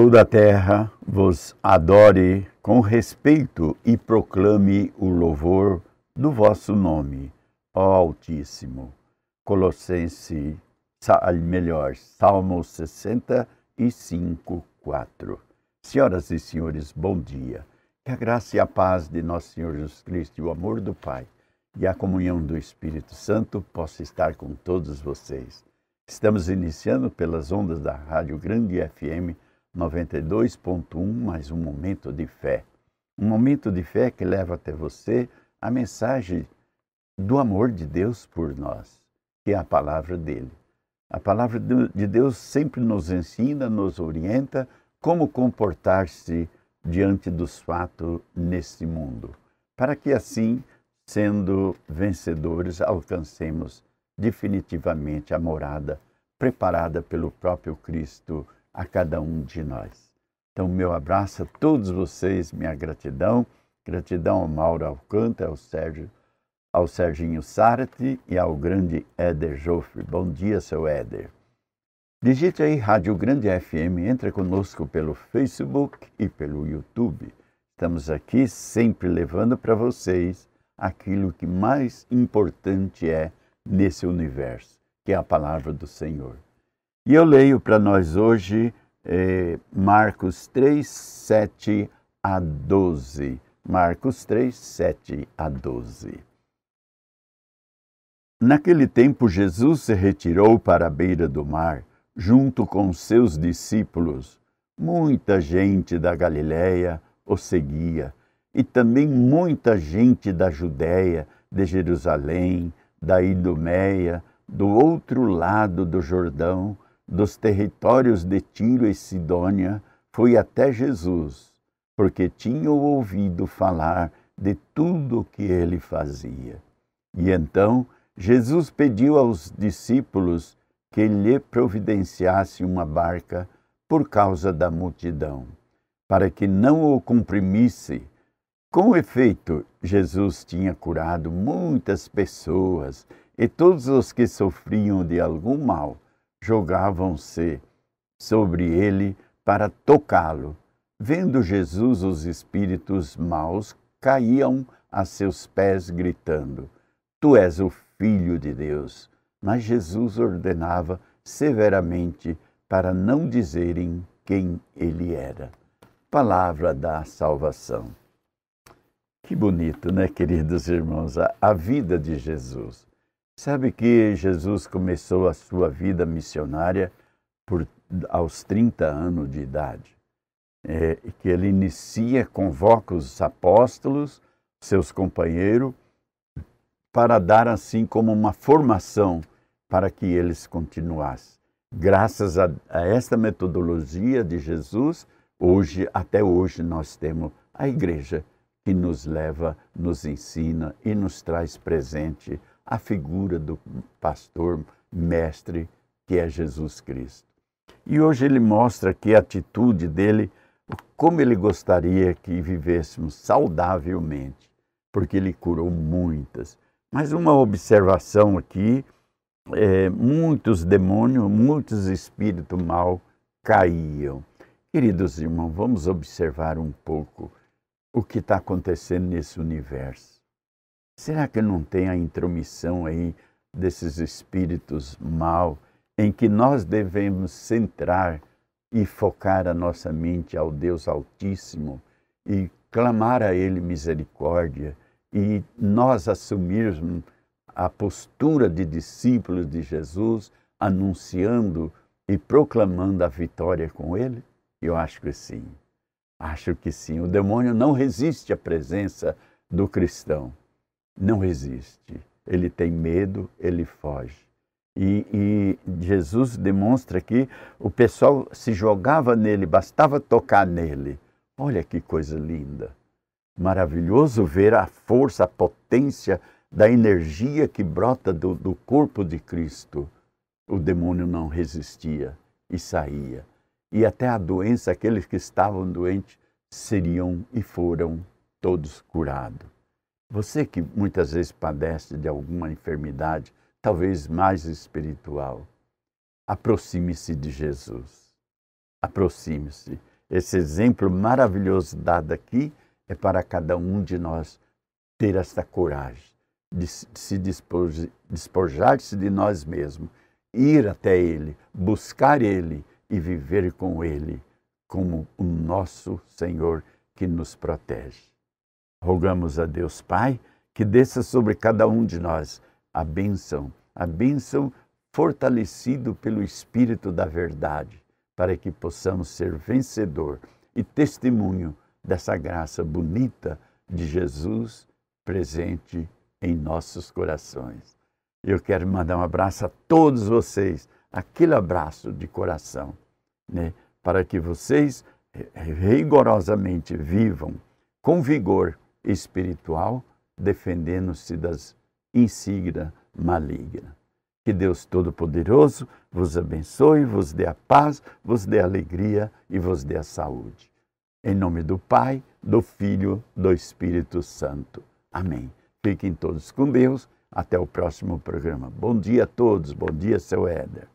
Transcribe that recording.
Toda a terra vos adore com respeito e proclame o louvor do vosso nome, ó Altíssimo. Colossense, ah, melhor, Salmo 65, 4. Senhoras e senhores, bom dia. Que a graça e a paz de nosso Senhor Jesus Cristo e o amor do Pai e a comunhão do Espírito Santo possa estar com todos vocês. Estamos iniciando pelas ondas da Rádio Grande FM 92.1 mais um momento de fé. Um momento de fé que leva até você a mensagem do amor de Deus por nós, que é a palavra dele. A palavra de Deus sempre nos ensina, nos orienta como comportar-se diante dos fatos nesse mundo, para que assim, sendo vencedores, alcancemos definitivamente a morada preparada pelo próprio Cristo a cada um de nós. Então, meu abraço a todos vocês, minha gratidão. Gratidão ao Mauro Alcântara, ao Sérgio, ao Serginho Sartre e ao grande Éder Joffre. Bom dia, seu Éder. Digite aí Rádio Grande FM, entre conosco pelo Facebook e pelo YouTube. Estamos aqui sempre levando para vocês aquilo que mais importante é nesse universo, que é a palavra do Senhor. E eu leio para nós hoje eh, Marcos 3, 7 a 12. Marcos 3, 7 a 12. Naquele tempo, Jesus se retirou para a beira do mar, junto com seus discípulos. Muita gente da Galiléia o seguia, e também muita gente da Judéia, de Jerusalém, da Idumeia, do outro lado do Jordão dos territórios de Tiro e Sidônia foi até Jesus, porque tinham ouvido falar de tudo o que ele fazia. E então Jesus pediu aos discípulos que lhe providenciasse uma barca por causa da multidão, para que não o comprimisse. Com efeito, Jesus tinha curado muitas pessoas e todos os que sofriam de algum mal jogavam-se sobre ele para tocá-lo. Vendo Jesus, os espíritos maus caíam a seus pés, gritando: Tu és o Filho de Deus. Mas Jesus ordenava severamente para não dizerem quem ele era. Palavra da salvação. Que bonito, né, queridos irmãos, a, a vida de Jesus. Sabe que Jesus começou a sua vida missionária por, aos 30 anos de idade, é, que ele inicia, convoca os apóstolos, seus companheiros, para dar assim como uma formação para que eles continuassem. Graças a, a esta metodologia de Jesus, hoje, até hoje, nós temos a igreja que nos leva, nos ensina e nos traz presente a figura do pastor mestre que é Jesus Cristo. E hoje ele mostra que a atitude dele, como ele gostaria que vivêssemos saudavelmente, porque ele curou muitas. Mas uma observação aqui, é, muitos demônios, muitos espíritos mal caíam. Queridos irmãos, vamos observar um pouco o que está acontecendo nesse universo. Será que não tem a intromissão aí desses espíritos mal em que nós devemos centrar e focar a nossa mente ao Deus Altíssimo e clamar a Ele misericórdia e nós assumirmos a postura de discípulos de Jesus, anunciando e proclamando a vitória com Ele? Eu acho que sim. Acho que sim. O demônio não resiste à presença do cristão não resiste. Ele tem medo, ele foge. E, e, Jesus demonstra que o pessoal se jogava nele, bastava tocar nele. Olha que coisa linda! Maravilhoso ver a força, a potência da energia que brota do, do corpo de Cristo. O demônio não resistia e saía. E até a doença, aqueles que estavam doentes seriam e foram todos curados. Você que muitas vezes padece de alguma enfermidade, talvez mais espiritual, aproxime-se de Jesus. Aproxime-se. Esse exemplo maravilhoso dado aqui é para cada um de nós ter esta coragem de se despojar-se de nós mesmos, ir até Ele, buscar Ele e viver com Ele como o nosso Senhor que nos protege. Rogamos a Deus Pai que desça sobre cada um de nós a bênção, a bênção fortalecido pelo Espírito da Verdade, para que possamos ser vencedor e testemunho dessa graça bonita de Jesus presente em nossos corações. Eu quero mandar um abraço a todos vocês, aquele abraço de coração, né? para que vocês rigorosamente vivam com vigor espiritual, defendendo-se das insígnia maligna. Que Deus Todo-Poderoso vos abençoe, vos dê a paz, vos dê a alegria e vos dê a saúde. Em nome do Pai, do Filho, do Espírito Santo. Amém. Fiquem todos com Deus. Até o próximo programa. Bom dia a todos. Bom dia, seu Éder.